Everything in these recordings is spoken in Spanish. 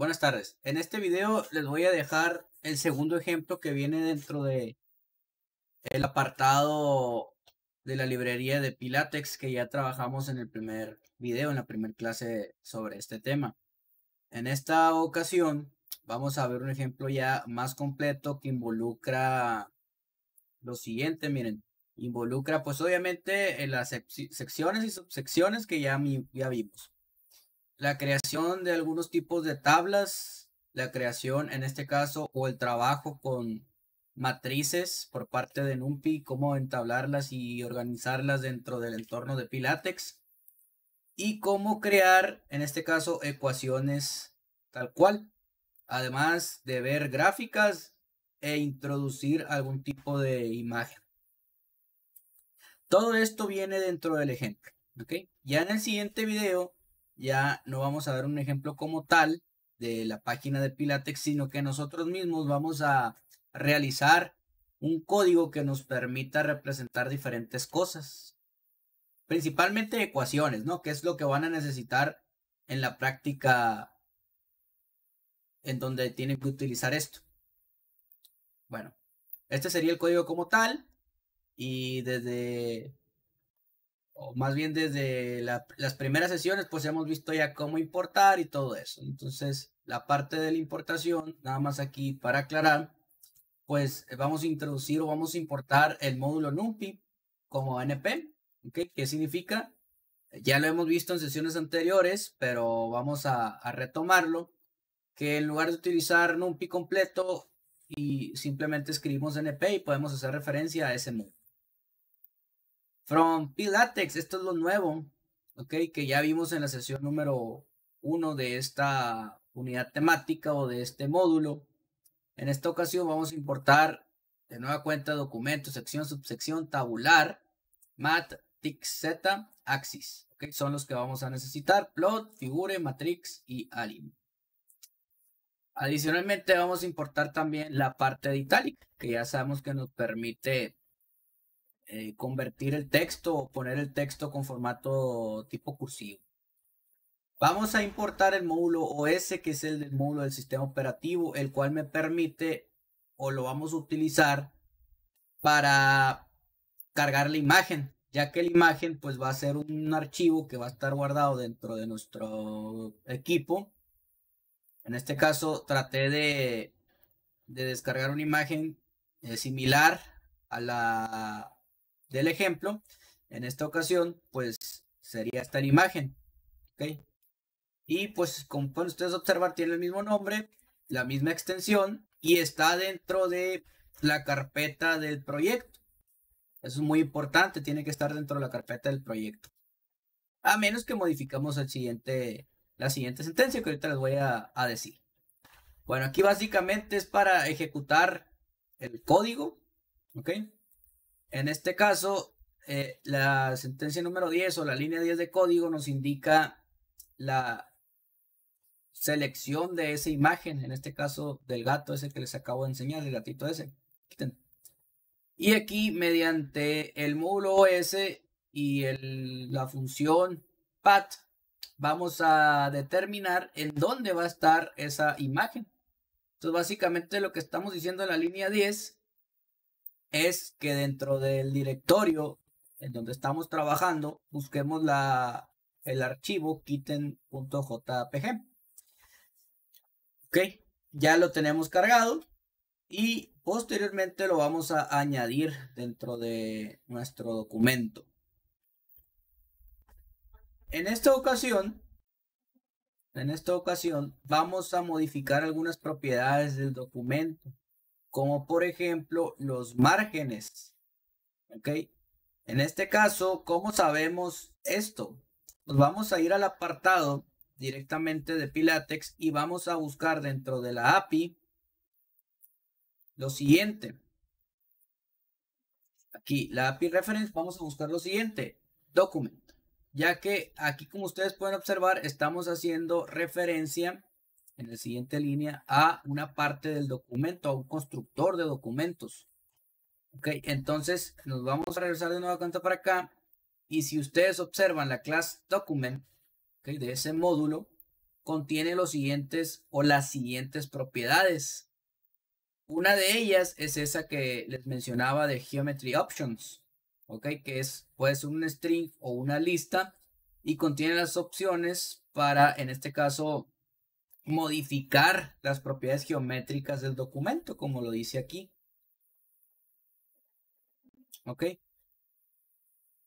Buenas tardes. En este video les voy a dejar el segundo ejemplo que viene dentro de el apartado de la librería de Pilatex que ya trabajamos en el primer video, en la primera clase sobre este tema. En esta ocasión vamos a ver un ejemplo ya más completo que involucra lo siguiente, miren, involucra pues obviamente las secciones y subsecciones que ya, ya vimos la creación de algunos tipos de tablas, la creación en este caso o el trabajo con matrices por parte de NumPy, cómo entablarlas y organizarlas dentro del entorno de Pilatex y cómo crear en este caso ecuaciones tal cual, además de ver gráficas e introducir algún tipo de imagen. Todo esto viene dentro del ejemplo. Ya en el siguiente video ya no vamos a ver un ejemplo como tal de la página de Pilatex, sino que nosotros mismos vamos a realizar un código que nos permita representar diferentes cosas, principalmente ecuaciones, ¿no? Que es lo que van a necesitar en la práctica en donde tienen que utilizar esto. Bueno, este sería el código como tal y desde más bien desde las primeras sesiones, pues hemos visto ya cómo importar y todo eso. Entonces, la parte de la importación, nada más aquí para aclarar, pues vamos a introducir o vamos a importar el módulo NumPy como NP, ¿Qué significa? Ya lo hemos visto en sesiones anteriores, pero vamos a, a retomarlo, que en lugar de utilizar NumPy completo y simplemente escribimos NP y podemos hacer referencia a ese módulo. From p esto es lo nuevo, ok, que ya vimos en la sesión número uno de esta unidad temática o de este módulo. En esta ocasión vamos a importar de nueva cuenta documento, sección, subsección, tabular, mat, tic, z, axis. Okay, son los que vamos a necesitar, plot, figure, matrix y alien. Adicionalmente vamos a importar también la parte de italic, que ya sabemos que nos permite eh, convertir el texto o poner el texto con formato tipo cursivo. Vamos a importar el módulo OS, que es el del módulo del sistema operativo, el cual me permite o lo vamos a utilizar para cargar la imagen, ya que la imagen pues va a ser un archivo que va a estar guardado dentro de nuestro equipo. En este caso traté de, descargar una imagen eh, similar a la, del ejemplo, en esta ocasión, pues sería esta la imagen. Y pues como pueden ustedes observar, tiene el mismo nombre, la misma extensión y está dentro de la carpeta del proyecto. Eso es muy importante, tiene que estar dentro de la carpeta del proyecto. A menos que modificamos el siguiente, la siguiente sentencia que ahorita les voy a, a decir. Bueno, aquí básicamente es para ejecutar el código. ¿Ok? En este caso, eh, la sentencia número 10 o la línea 10 de código nos indica la selección de esa imagen, en este caso del gato ese que les acabo de enseñar, el gatito ese. Y aquí mediante el módulo OS y la función path vamos a determinar en dónde va a estar esa imagen. Entonces básicamente lo que estamos diciendo en la línea 10 es que dentro del directorio en donde estamos trabajando, busquemos la, el archivo kitten.jpg. Ok, ya lo tenemos cargado y posteriormente lo vamos a añadir dentro de nuestro documento. En esta ocasión, en esta ocasión vamos a modificar algunas propiedades del documento como por ejemplo los márgenes. ¿Ok? En este caso, ¿cómo sabemos esto? Pues vamos a ir al apartado directamente de Pilatex y vamos a buscar dentro de la API lo siguiente. Aquí, la API reference, vamos a buscar lo siguiente, document. Ya que aquí, como ustedes pueden observar, estamos haciendo referencia en la siguiente línea a una parte del documento, a un constructor de documentos. Ok, entonces nos vamos a regresar de nuevo cuenta para acá. Y si ustedes observan la clase document okay, de ese módulo, contiene los siguientes o las siguientes propiedades. Una de ellas es esa que les mencionaba de Geometry Options, ¿ok? Que es, puede un string o una lista y contiene las opciones para, en este caso, modificar las propiedades geométricas del documento, como lo dice aquí. ¿Ok?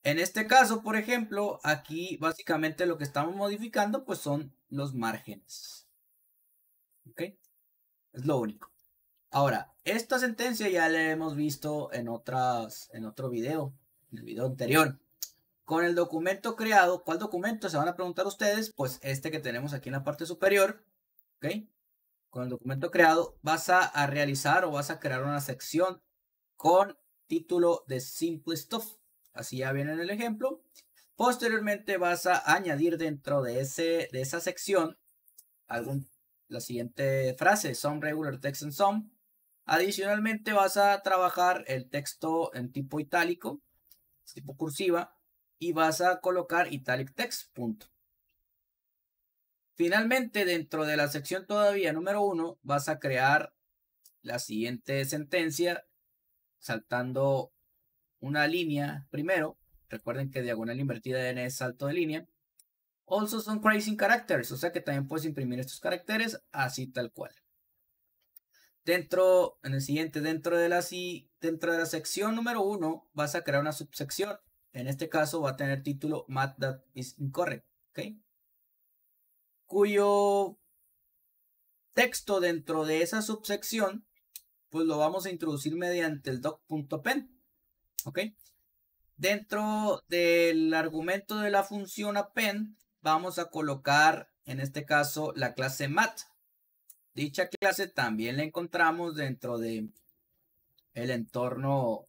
En este caso, por ejemplo, aquí básicamente lo que estamos modificando pues son los márgenes. ¿Ok? Es lo único. Ahora, esta sentencia ya la hemos visto en, otras, en otro video, en el video anterior. Con el documento creado, ¿cuál documento? Se van a preguntar ustedes, pues este que tenemos aquí en la parte superior, ¿ok? Con el documento creado vas a, realizar o vas a crear una sección con título de Simple Stuff. Así ya viene en el ejemplo. Posteriormente vas a añadir dentro de, ese, de esa sección algún, la siguiente frase, some regular text and some. Adicionalmente vas a trabajar el texto en tipo itálico, tipo cursiva, y vas a colocar italic text, Finalmente, dentro de la sección todavía número uno, vas a crear la siguiente sentencia saltando una línea primero. Recuerden que diagonal invertida en es salto de línea. Also son crazy characters, o sea que también puedes imprimir estos caracteres así tal cual. Dentro, en el siguiente, dentro de la, dentro de la sección número uno, vas a crear una subsección. En este caso va a tener título Math That Is Incorrect. ok cuyo texto dentro de esa subsección, pues lo vamos a introducir mediante el doc.pen. ¿Ok? Dentro del argumento de la función append, vamos a colocar, en este caso, la clase mat. Dicha clase también la encontramos dentro de el entorno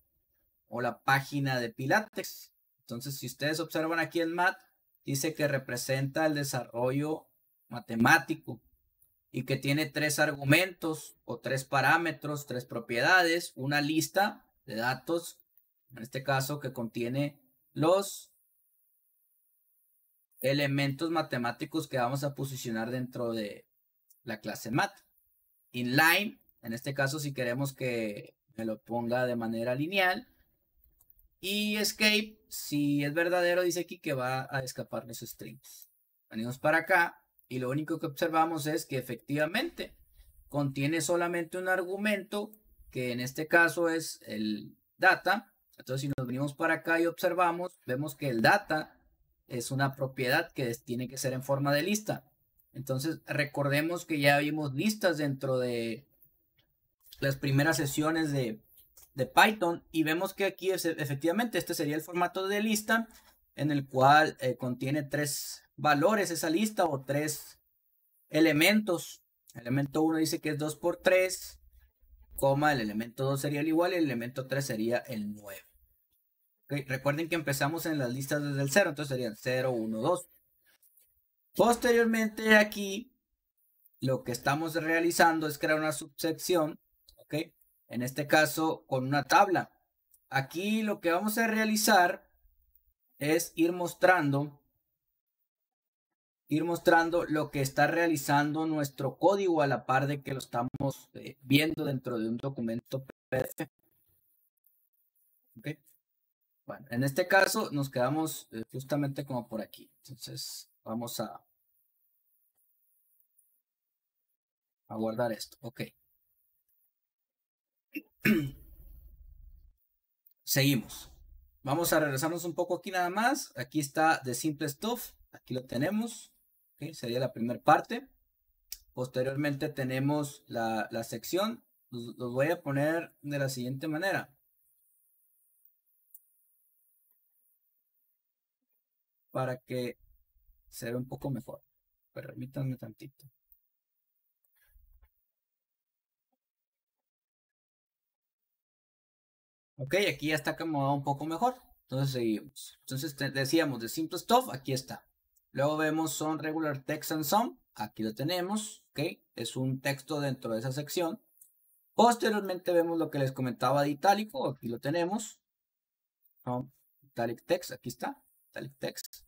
o la página de Pilates. Entonces, si ustedes observan aquí el mat, dice que representa el desarrollo matemático y que tiene tres argumentos o tres parámetros, tres propiedades, una lista de datos, en este caso que contiene los elementos matemáticos que vamos a posicionar dentro de la clase mat. Inline, en este caso si queremos que me lo ponga de manera lineal. Y escape, si es verdadero, dice aquí que va a escapar los strings. Venimos para acá y lo único que observamos es que efectivamente contiene solamente un argumento que en este caso es el data. Entonces, si nos venimos para acá y observamos, vemos que el data es una propiedad que tiene que ser en forma de lista. Entonces, recordemos que ya vimos listas dentro de las primeras sesiones de, de Python y vemos que aquí efectivamente este sería el formato de lista en el cual eh, contiene tres valores esa lista o tres elementos. El elemento 1 dice que es 2 por 3, coma, el elemento 2 sería el igual y el elemento 3 sería el 9. Recuerden que empezamos en las listas desde el 0, entonces serían 0, 1, 2. Posteriormente aquí lo que estamos realizando es crear una subsección, En este caso con una tabla. Aquí lo que vamos a realizar es ir mostrando ir mostrando lo que está realizando nuestro código a la par de que lo estamos eh, viendo dentro de un documento PDF. Okay. Bueno, en este caso nos quedamos eh, justamente como por aquí. Entonces vamos a, a guardar esto. Ok. Seguimos. Vamos a regresarnos un poco aquí nada más. Aquí está The Simple Stuff. Aquí lo tenemos. Sería la primera parte. Posteriormente tenemos la, sección. Los, voy a poner de la siguiente manera. Para que se vea un poco mejor. Permítanme tantito. Ok, aquí ya está acomodado un poco mejor. Entonces seguimos. Entonces decíamos de simple stuff, aquí está. Luego vemos son regular text and some Aquí lo tenemos, Okay. Es un texto dentro de esa sección. Posteriormente vemos lo que les comentaba de itálico. Aquí lo tenemos. itálico italic text, aquí está. Italic text.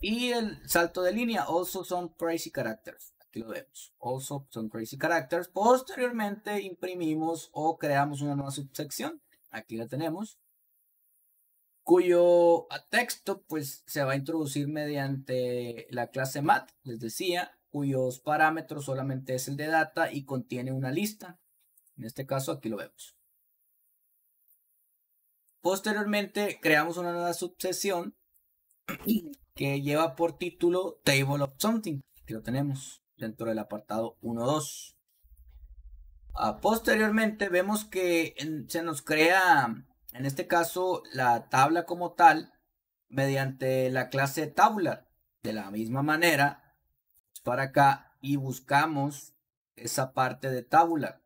Y el salto de línea, also son crazy characters. Aquí lo vemos. Also son crazy characters. Posteriormente imprimimos o creamos una nueva subsección. Aquí la tenemos cuyo texto pues se va a introducir mediante la clase mat, les decía, cuyos parámetros solamente es el de data y contiene una lista. En este caso aquí lo vemos. Posteriormente creamos una nueva subsección que lleva por título Table of Something, que lo tenemos dentro del apartado 1.2. Ah, posteriormente vemos que se nos crea en este caso, la tabla como tal, mediante la clase tabular. De la misma manera, para acá y buscamos esa parte de tabular.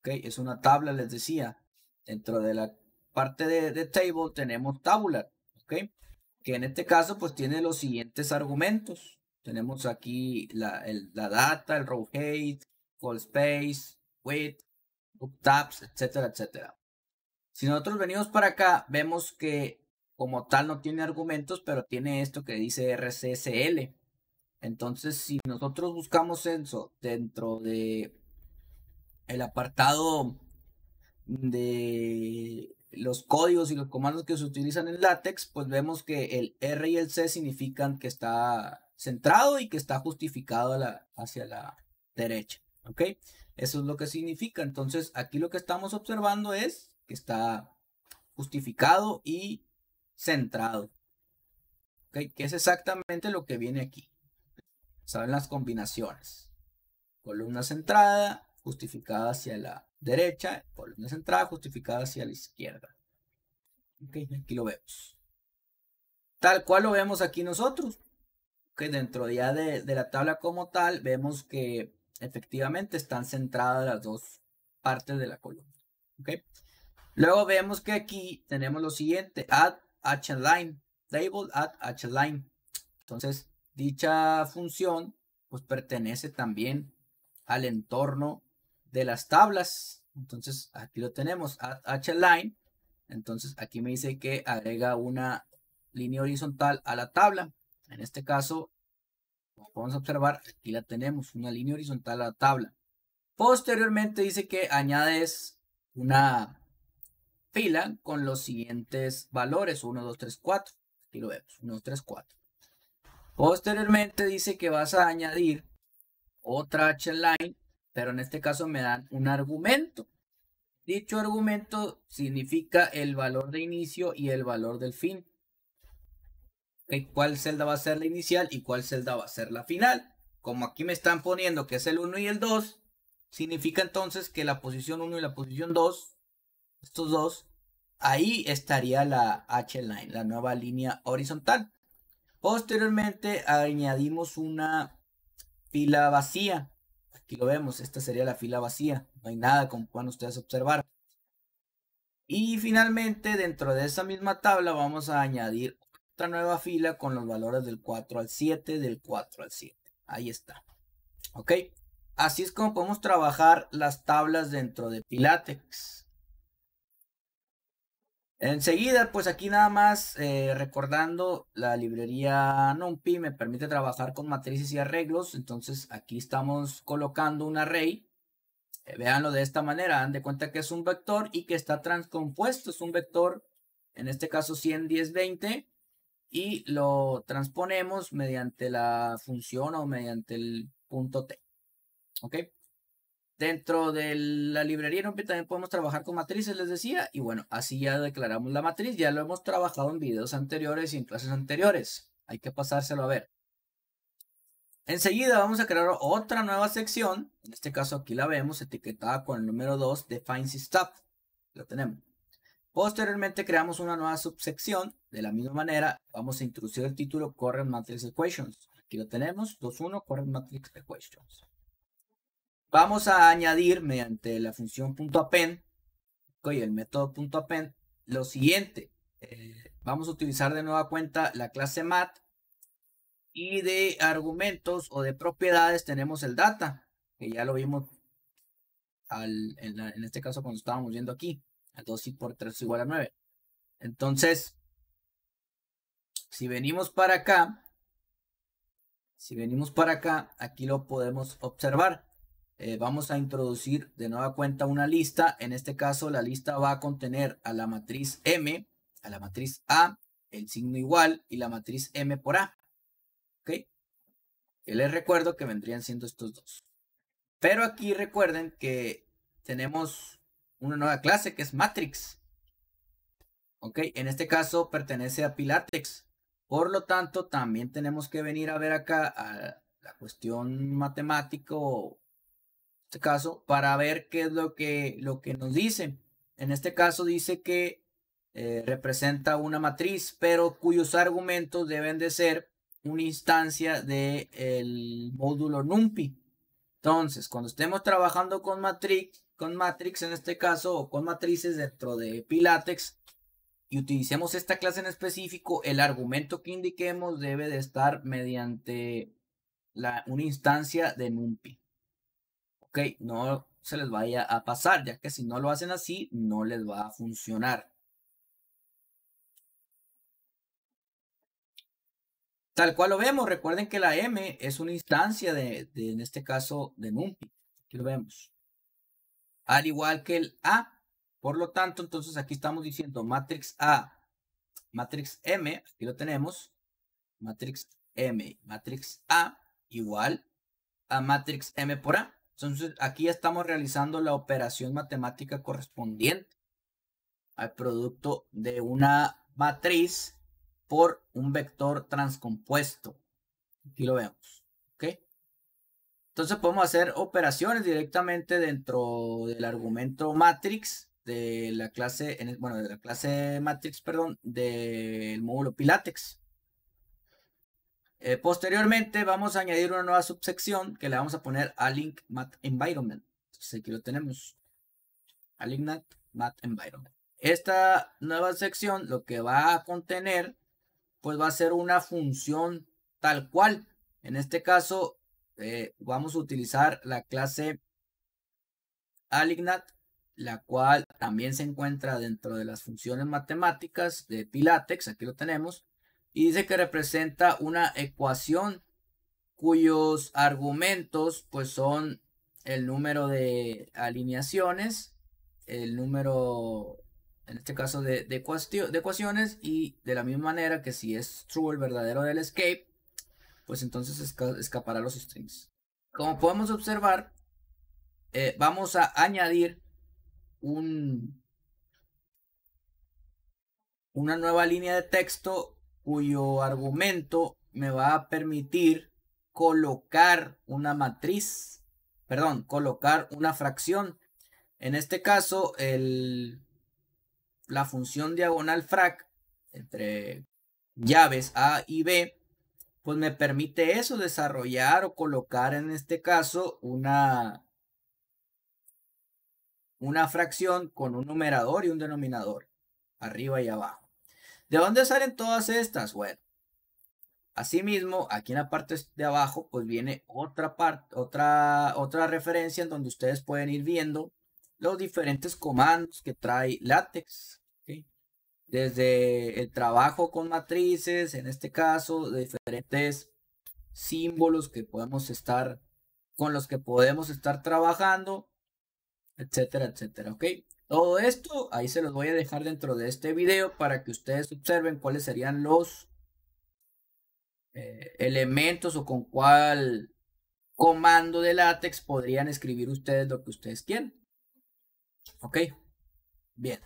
Ok, es una tabla, les decía. Dentro de la parte de, table tenemos tabular. Ok, que en este caso pues tiene los siguientes argumentos. Tenemos aquí la, data, el row height, call space, width, tabs, etcétera, etcétera. Si nosotros venimos para acá, vemos que como tal no tiene argumentos, pero tiene esto que dice RCSL. Entonces, si nosotros buscamos censo dentro de el apartado de los códigos y los comandos que se utilizan en LaTeX pues vemos que el R y el C significan que está centrado y que está justificado hacia la derecha. ¿Ok? Eso es lo que significa. Entonces, aquí lo que estamos observando es que está justificado y centrado. ¿okay? Que es exactamente lo que viene aquí. Saben las combinaciones. Columna centrada, justificada hacia la derecha, columna centrada, justificada hacia la izquierda. Okay, aquí lo vemos. Tal cual lo vemos aquí nosotros. Que dentro ya de, la tabla como tal, vemos que efectivamente están centradas las dos partes de la columna. ¿okay? Luego vemos que aquí tenemos lo siguiente, add HLine, Table add line Entonces, dicha función pues pertenece también al entorno de las tablas. Entonces, aquí lo tenemos, add line Entonces, aquí me dice que agrega una línea horizontal a la tabla. En este caso, como podemos observar, aquí la tenemos, una línea horizontal a la tabla. Posteriormente dice que añades una fila con los siguientes valores, 1, 2, 3, 4. Aquí lo vemos, 1, 2, 3, 4. Posteriormente dice que vas a añadir otra H line, pero en este caso me dan un argumento. Dicho argumento significa el valor de inicio y el valor del fin. ¿Cuál celda va a ser la inicial y cuál celda va a ser la final? Como aquí me están poniendo que es el 1 y el 2, significa entonces que la posición 1 y la posición 2 estos dos, ahí estaría la H-Line, la nueva línea horizontal. Posteriormente añadimos una fila vacía. Aquí lo vemos, esta sería la fila vacía. No hay nada como puedan ustedes observar. Y finalmente dentro de esa misma tabla vamos a añadir otra nueva fila con los valores del 4 al 7, del 4 al 7. Ahí está. Ok. Así es como podemos trabajar las tablas dentro de Pilatex. Enseguida, pues aquí nada más eh, recordando, la librería NumPy me permite trabajar con matrices y arreglos, entonces aquí estamos colocando un array, eh, veanlo de esta manera, dan de cuenta que es un vector y que está transcompuesto, es un vector, en este caso 100, 10, 20, y lo transponemos mediante la función o mediante el punto T, ¿ok? Dentro de la librería NumPy también podemos trabajar con matrices, les decía, y bueno, así ya declaramos la matriz, ya lo hemos trabajado en videos anteriores y en clases anteriores. Hay que pasárselo a ver. Enseguida vamos a crear otra nueva sección, en este caso aquí la vemos etiquetada con el número 2 de Fancy Stuff, lo tenemos. Posteriormente creamos una nueva subsección, de la misma manera vamos a introducir el título Current Matrix Equations, aquí lo tenemos, 2.1 Current Matrix Equations. Vamos a añadir mediante la función .append el método .append lo siguiente. Eh, vamos a utilizar de nueva cuenta la clase mat y de argumentos o de propiedades tenemos el data, que ya lo vimos en, este caso cuando estábamos viendo aquí, 2 y por 3 igual a 9. Entonces, si venimos para acá, si venimos para acá, aquí lo podemos observar. Eh, vamos a introducir de nueva cuenta una lista. En este caso, la lista va a contener a la matriz M, a la matriz A, el signo igual y la matriz M por A. ¿Ok? Que les recuerdo que vendrían siendo estos dos. Pero aquí recuerden que tenemos una nueva clase que es Matrix. ¿Ok? En este caso pertenece a Pilatex. Por lo tanto, también tenemos que venir a ver acá a la cuestión o este caso, para ver qué es lo que, lo que nos dice. En este caso dice que eh, representa una matriz, pero cuyos argumentos deben de ser una instancia del módulo NumPy. Entonces, cuando estemos trabajando con matrix, con matrix en este caso, o con matrices dentro de Pilatex, y utilicemos esta clase en específico, el argumento que indiquemos debe de estar mediante la, una instancia de NumPy ok, no se les vaya a pasar, ya que si no lo hacen así, no les va a funcionar. Tal cual lo vemos, recuerden que la M es una instancia de, en este caso, de NumPy. Aquí lo vemos. Al igual que el A. Por lo tanto, entonces aquí estamos diciendo matrix A, matrix M, aquí lo tenemos, matrix M, matrix A igual a matrix M por A. Entonces, aquí estamos realizando la operación matemática correspondiente al producto de una matriz por un vector transcompuesto. Aquí lo vemos. ¿Ok? Entonces podemos hacer operaciones directamente dentro del argumento matrix de la clase, bueno, de la clase matrix, perdón, del módulo Pilatex. Eh, posteriormente vamos a añadir una nueva subsección que le vamos a poner a link environment. aquí lo tenemos. A Esta nueva sección lo que va a contener pues va a ser una función tal cual. En este caso eh, vamos a utilizar la clase alignat, la cual también se encuentra dentro de las funciones matemáticas de Pilatex, aquí lo tenemos, y dice que representa una ecuación cuyos argumentos pues son el número de alineaciones, el número, en este caso, de, de, de ecuaciones y de la misma manera que si es true el verdadero del escape, pues entonces escapará los strings. Como podemos observar, eh, vamos a añadir un, una nueva línea de texto cuyo argumento me va a permitir colocar una matriz, perdón, colocar una fracción. En este caso, la función diagonal frac entre llaves A y B, pues me permite eso, desarrollar o colocar en este caso una, una fracción con un numerador y un denominador, arriba y abajo. ¿De dónde salen todas estas? Bueno, asimismo, aquí en la parte de abajo, pues viene otra parte, otra, otra referencia en donde ustedes pueden ir viendo los diferentes comandos que trae LATEX. Desde el trabajo con matrices, en este caso, diferentes símbolos que podemos estar, con los que podemos estar trabajando, etcétera, etcétera, ¿ok? Todo esto ahí se los voy a dejar dentro de este video para que ustedes observen cuáles serían los eh, elementos o con cuál comando de látex podrían escribir ustedes lo que ustedes quieren. Ok, bien.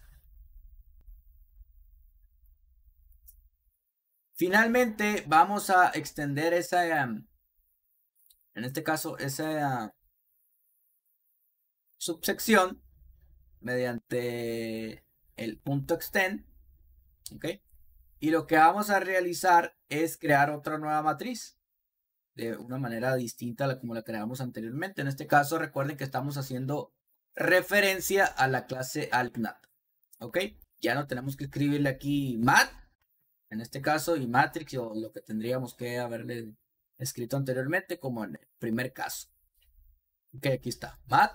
Finalmente vamos a extender esa, em, en este caso, esa em, subsección mediante el punto extend. ¿okay? Y lo que vamos a realizar es crear otra nueva matriz de una manera distinta a la como la creamos anteriormente. En este caso, recuerden que estamos haciendo referencia a la clase AlpNat. ¿Ok? Ya no tenemos que escribirle aquí mat, en este caso, y matrix, o lo que tendríamos que haberle escrito anteriormente, como en el primer caso. Ok, aquí está, mat,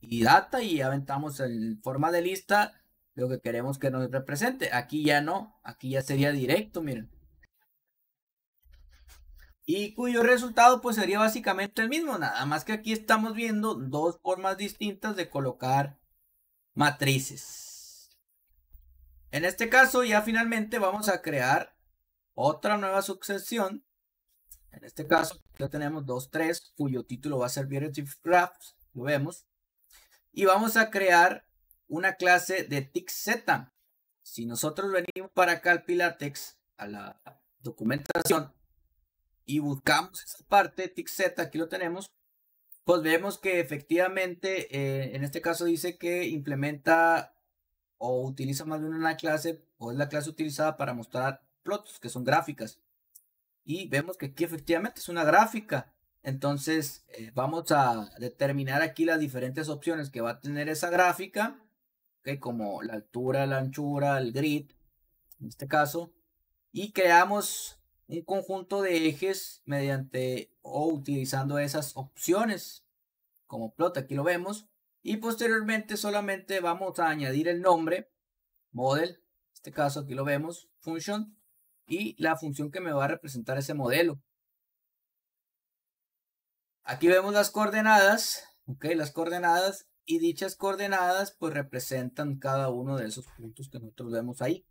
y data y aventamos en forma de lista lo que queremos que nos represente. Aquí ya no, aquí ya sería directo, miren. Y cuyo resultado pues sería básicamente el mismo, nada más que aquí estamos viendo dos formas distintas de colocar matrices. En este caso ya finalmente vamos a crear otra nueva sucesión. En este caso ya tenemos dos, tres, cuyo título va a ser Beautiful Graphs, lo vemos y vamos a crear una clase de z Si nosotros venimos para acá al Pilatex, a la documentación, y buscamos esa parte, TICZ, aquí lo tenemos, pues vemos que efectivamente, eh, en este caso dice que implementa o utiliza más de una clase, o es la clase utilizada para mostrar plots, que son gráficas. Y vemos que aquí efectivamente es una gráfica. Entonces, eh, vamos a determinar aquí las diferentes opciones que va a tener esa gráfica, como la altura, la anchura, el grid, en este caso, y creamos un conjunto de ejes mediante o utilizando esas opciones, como plot, aquí lo vemos, y posteriormente solamente vamos a añadir el nombre, model, en este caso aquí lo vemos, function, y la función que me va a representar ese modelo. Aquí vemos las coordenadas, ok, las coordenadas y dichas coordenadas pues representan cada uno de esos puntos que nosotros vemos ahí.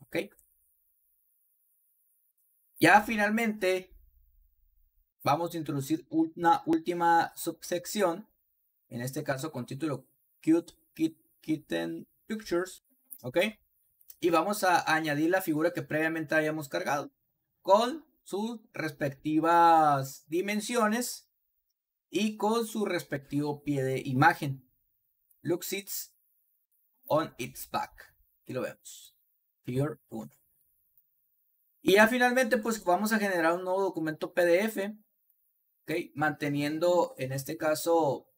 Ok. Ya finalmente vamos a introducir una última subsección, en este caso con título Cute Kitten Pictures, ok. Y vamos a añadir la figura que previamente habíamos cargado con sus respectivas dimensiones y con su respectivo pie de imagen. Looks sits on its back. Aquí lo vemos. Figure 1. Y ya finalmente, pues vamos a generar un nuevo documento PDF. ¿okay? Manteniendo en este caso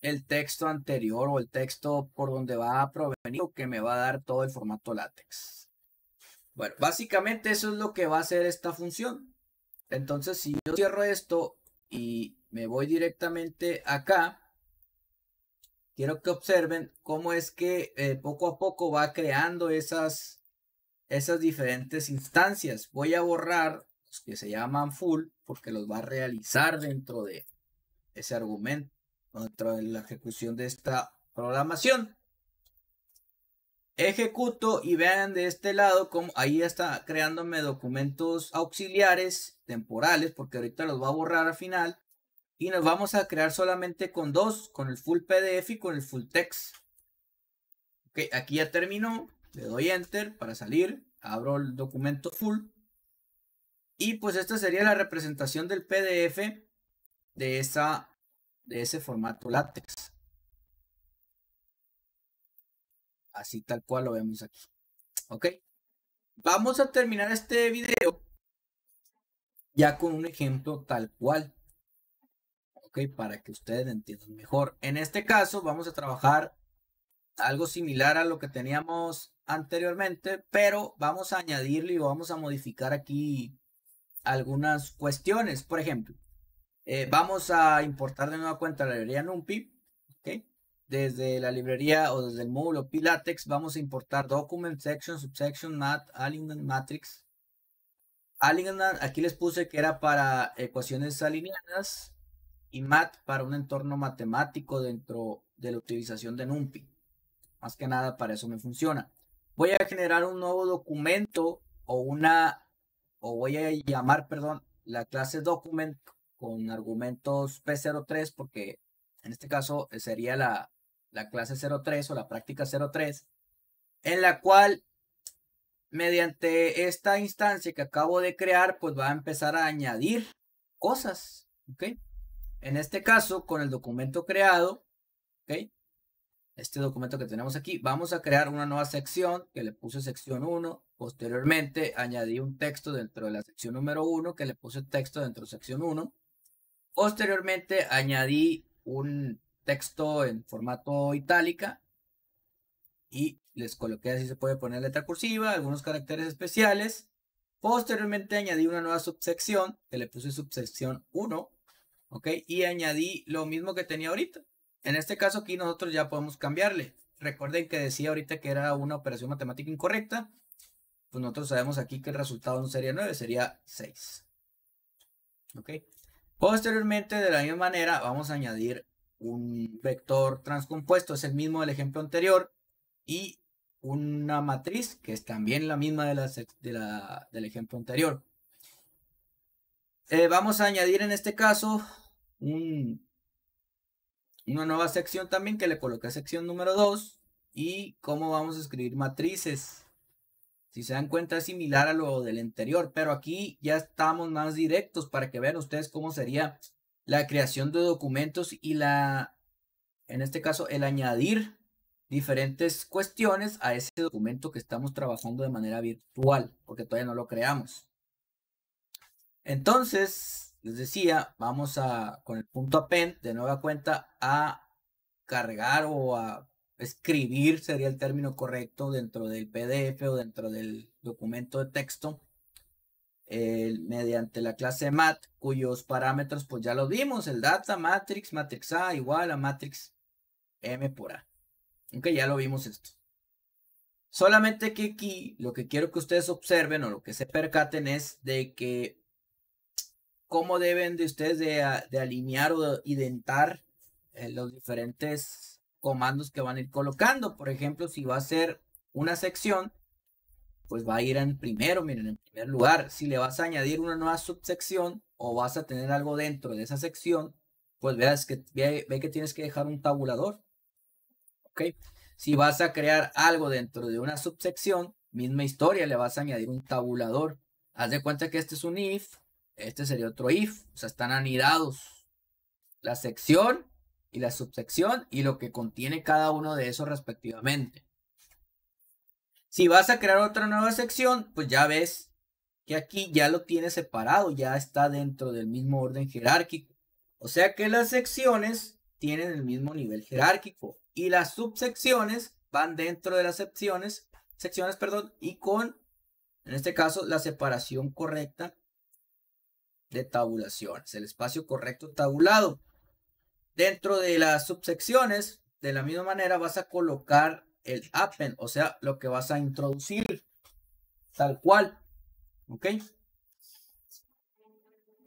el texto anterior o el texto por donde va a provenir que me va a dar todo el formato látex. Bueno, básicamente eso es lo que va a hacer esta función. Entonces, si yo cierro esto y me voy directamente acá, quiero que observen cómo es que eh, poco a poco va creando esas, esas diferentes instancias. Voy a borrar los que se llaman full porque los va a realizar dentro de ese argumento, dentro de la ejecución de esta programación ejecuto y vean de este lado como ahí está creándome documentos auxiliares temporales porque ahorita los va a borrar al final y nos vamos a crear solamente con dos, con el full PDF y con el full text. Ok, aquí ya terminó, le doy enter para salir, abro el documento full y pues esta sería la representación del PDF de, esa, de ese formato látex. así tal cual lo vemos aquí. ¿Ok? Vamos a terminar este video ya con un ejemplo tal cual. ¿Ok? Para que ustedes entiendan mejor. En este caso vamos a trabajar algo similar a lo que teníamos anteriormente, pero vamos a añadirle y vamos a modificar aquí algunas cuestiones. Por ejemplo, eh, vamos a importar de nueva cuenta la librería NumPy. ¿Ok? desde la librería o desde el módulo Pilatex vamos a importar document, section, subsection, mat, alignment, matrix. Alignment, aquí les puse que era para ecuaciones alineadas y mat para un entorno matemático dentro de la utilización de NumPy. Más que nada para eso me funciona. Voy a generar un nuevo documento o una, o voy a llamar, perdón, la clase document con argumentos P03 porque en este caso eh, sería la, la clase 03 o la práctica 03, en la cual mediante esta instancia que acabo de crear, pues va a empezar a añadir cosas, ¿ok? En este caso, con el documento creado, ¿ok? Este documento que tenemos aquí, vamos a crear una nueva sección que le puse sección 1. Posteriormente, añadí un texto dentro de la sección número 1 que le puse texto dentro de sección 1. Posteriormente, añadí un texto en formato itálica y les coloqué así se puede poner letra cursiva, algunos caracteres especiales. Posteriormente añadí una nueva subsección que le puse subsección 1, ¿ok? Y añadí lo mismo que tenía ahorita. En este caso aquí nosotros ya podemos cambiarle. Recuerden que decía ahorita que era una operación matemática incorrecta. Pues nosotros sabemos aquí que el resultado no sería 9, sería 6. ¿Ok? Posteriormente, de la misma manera, vamos a añadir un vector transcompuesto es el mismo del ejemplo anterior y una matriz que es también la misma de del ejemplo anterior. Eh, vamos a añadir en este caso una nueva sección también que le coloqué sección número 2 y cómo vamos a escribir matrices. Si se dan cuenta es similar a lo del anterior, pero aquí ya estamos más directos para que vean ustedes cómo sería la creación de documentos y la, en este caso, el añadir diferentes cuestiones a ese documento que estamos trabajando de manera virtual, porque todavía no lo creamos. Entonces, les decía, vamos a, con el punto append, de nueva cuenta, a cargar o a escribir, sería el término correcto, dentro del PDF o dentro del documento de texto, mediante la clase mat, cuyos parámetros pues ya lo vimos, el data matrix, matrix A igual a matrix M por A. Aunque ya lo vimos esto. Solamente que aquí lo que quiero que ustedes observen o lo que se percaten es de que cómo deben de ustedes de, alinear o de identar eh, los diferentes comandos que van a ir colocando. Por ejemplo, si va a ser una sección, pues va a ir en primero, miren, en primer lugar. Si le vas a añadir una nueva subsección o vas a tener algo dentro de esa sección, pues veas que, ve, que tienes que dejar un tabulador. ¿Ok? Si vas a crear algo dentro de una subsección, misma historia, le vas a añadir un tabulador. Haz de cuenta que este es un if, este sería otro if, o sea, están anidados. La sección y la subsección y lo que contiene cada uno de esos respectivamente. Si vas a crear otra nueva sección, pues ya ves que aquí ya lo tienes separado, ya está dentro del mismo orden jerárquico. O sea que las secciones tienen el mismo nivel jerárquico y las subsecciones van dentro de las secciones, secciones, perdón, y con, en este caso, la separación correcta de tabulaciones, el espacio correcto tabulado. Dentro de las subsecciones, de la misma manera, vas a colocar el appen o sea, lo que vas a introducir tal cual. ¿Ok?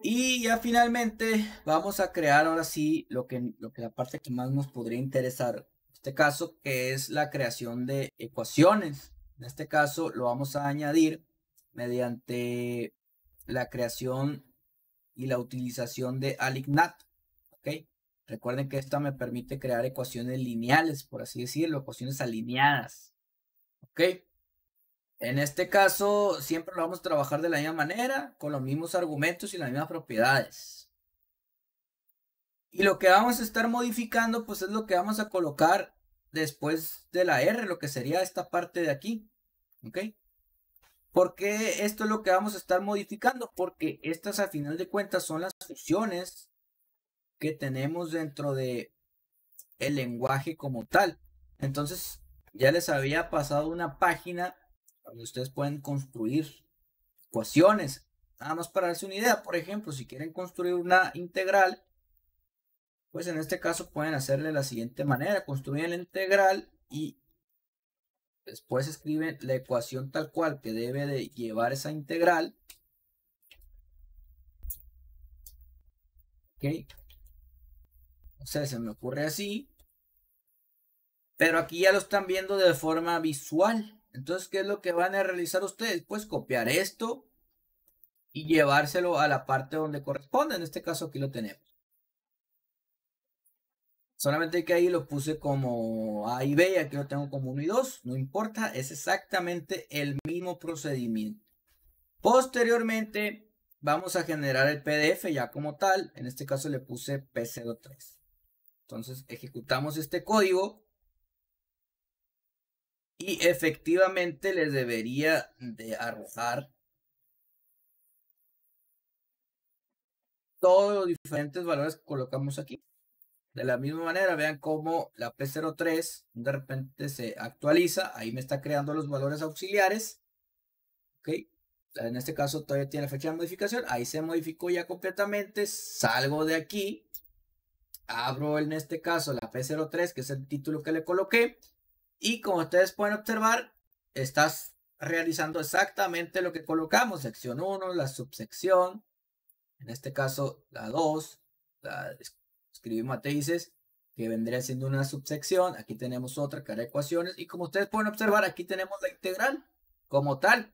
Y ya finalmente vamos a crear ahora sí lo que, lo que la parte que más nos podría interesar. En este caso, que es la creación de ecuaciones. En este caso, lo vamos a añadir mediante la creación y la utilización de alignat. Recuerden que esta me permite crear ecuaciones lineales, por así decirlo, ecuaciones alineadas. ¿Ok? En este caso, siempre lo vamos a trabajar de la misma manera, con los mismos argumentos y las mismas propiedades. Y lo que vamos a estar modificando, pues es lo que vamos a colocar después de la R, lo que sería esta parte de aquí. ¿Ok? Porque esto es lo que vamos a estar modificando? Porque estas, al final de cuentas, son las funciones que tenemos dentro de el lenguaje como tal. Entonces, ya les había pasado una página donde ustedes pueden construir ecuaciones. Nada más para darse una idea, por ejemplo, si quieren construir una integral, pues en este caso pueden hacerle la siguiente manera. Construyen la integral y después escriben la ecuación tal cual que debe de llevar esa integral. Okay. O sea, se me ocurre así. Pero aquí ya lo están viendo de forma visual. Entonces, ¿qué es lo que van a realizar ustedes? Pues copiar esto y llevárselo a la parte donde corresponde. En este caso aquí lo tenemos. Solamente que ahí lo puse como A y B y aquí lo tengo como 1 y 2. No importa, es exactamente el mismo procedimiento. Posteriormente vamos a generar el PDF ya como tal. En este caso le puse P03. Entonces ejecutamos este código y efectivamente les debería de arrojar todos los diferentes valores que colocamos aquí. De la misma manera, vean cómo la P03 de repente se actualiza. Ahí me está creando los valores auxiliares. ¿Ok? En este caso todavía tiene fecha de modificación. Ahí se modificó ya completamente. Salgo de aquí. Abro en este caso la P03, que es el título que le coloqué. Y como ustedes pueden observar, estás realizando exactamente lo que colocamos. Sección 1, la subsección. En este caso, la 2. La escribimos matrices, que vendría siendo una subsección. Aquí tenemos otra cara de ecuaciones. Y como ustedes pueden observar, aquí tenemos la integral como tal.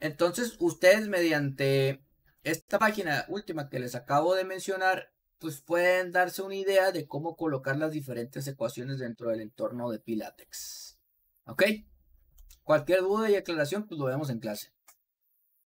Entonces, ustedes mediante esta página última que les acabo de mencionar pues pueden darse una idea de cómo colocar las diferentes ecuaciones dentro del entorno de Pilatex. ¿Ok? Cualquier duda y aclaración, pues lo vemos en clase.